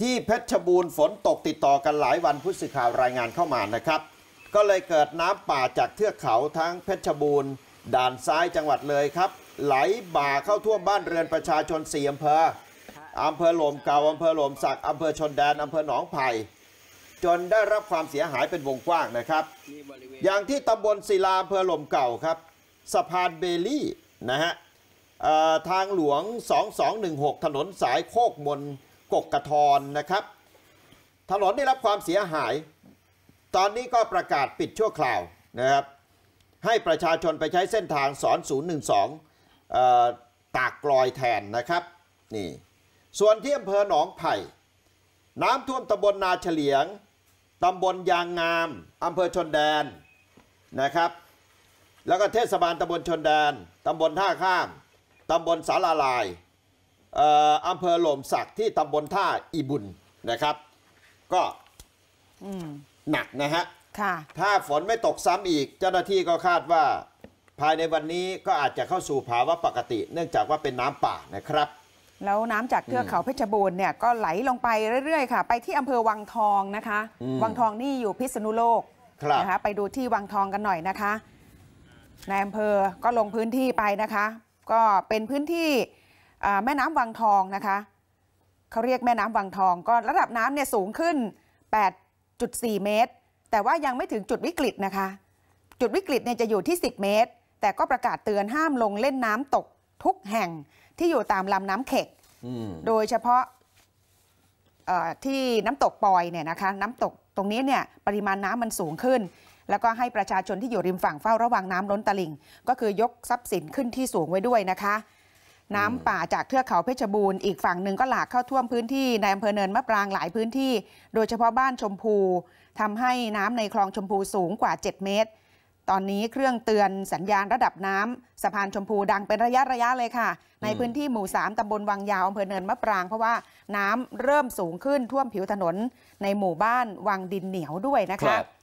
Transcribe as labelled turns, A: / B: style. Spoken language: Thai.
A: ที่เพชรบูรณ์ฝนตกติดต่อกันหลายวันผู้สื่อข่าวรายงานเข้ามานะครับ ก็เลยเกิดน้ำป่าจากเทือกเขาทั้งเพชรบูรณ์ด่านซ้ายจังหวัดเลยครับ ไหลบ่าเข้าท่วมบ้านเรือนประชาชนสี่อำเภออำเภอหลมเกาอำเภอหลมสักอำเภอชนแดนอำเภอหนองไผ่จนได้รับความเสียหายเป็นวงกว้างนะครับอย่างที่ตำบลศิลาอำเภอหลมเก่าครับสะพานเบลลี่นะฮะทางหลวง 2216 ถนนสายโคกมนกกกระทอนนะครับ ถนนได้รับความเสียหาย ตอนนี้ก็ประกาศปิดชั่วคราวนะครับให้ประชาชนไปใช้เส้นทางสอน012ตากกลอยแทนนะครับนี่ส่วนที่อำเภอหนองไผ่ น้ำท่วมตำบลนาเฉลียงตำบลยางงามอำเภอชนแดนนะครับ แล้วก็เทศบาลตำบลชนแดนตำบลท่าข้ามตำบลสาลาลายอำเภอหล่มศักดิ์ที่ตำบลท่าอีบุญนะครับ ก็หนักนะฮะถ้าฝนไม่ตกซ้ำอีก เจ้าหน้าที่ก็คาดว่าภายในวันนี้ก็อาจจะเข้าสู่ภาวะปกติ เนื่องจากว่าเป็นน้ำป่านะครับ
B: แล้วน้ำจากเทือกเขาเพชรบูรณ์เนี่ยก็ไหลลงไปเรื่อยๆค่ะ ไปที่อำเภอวังทองนะคะ วังทองนี่อยู่พิษณุโลกนะคะไปดูที่วังทองกันหน่อยนะคะในอำเภอก็ลงพื้นที่ไปนะคะ ก็เป็นพื้นที่แม่น้ำวังทองนะคะเขาเรียกแม่น้ำวังทอง ก็ระดับน้ำเนี่ยสูงขึ้น 8.4 เมตร แต่ว่ายังไม่ถึงจุดวิกฤตนะคะ จุดวิกฤตเนี่ยจะอยู่ที่ 10 เมตร แต่ก็ประกาศเตือนห้ามลงเล่นน้ำตกทุกแห่งที่อยู่ตามลำน้ำเข็กโดยเฉพาะที่น้ำตกปอยเนี่ยนะคะ น้ำตกตรงนี้เนี่ยปริมาณน้ำมันสูงขึ้น แล้วก็ให้ประชาชนที่อยู่ริมฝั่งเฝ้าระวังน้ำล้นตลิ่งก็คือยกทรัพย์สินขึ้นที่สูงไว้ด้วยนะคะน้ำป่าจากเทือกเขาเพชรบูรณ์อีกฝั่งหนึ่งก็หลากเข้าท่วมพื้นที่ในอำเภอเนินมะปรางหลายพื้นที่ โดยเฉพาะบ้านชมพู ทำให้น้ำในคลองชมพูสูงกว่า 7 เมตร ตอนนี้เครื่องเตือนสัญญาณระดับน้ำ สะพานชมพูดังเป็นระยะระยะเลยค่ะ ในพื้นที่หมู่ 3ตำบลวังยาวอำเภอเนินมะปราง เพราะว่าน้ำเริ่มสูงขึ้นท่วมผิวถนนในหมู่บ้านวังดินเหนียวด้วยนะคะค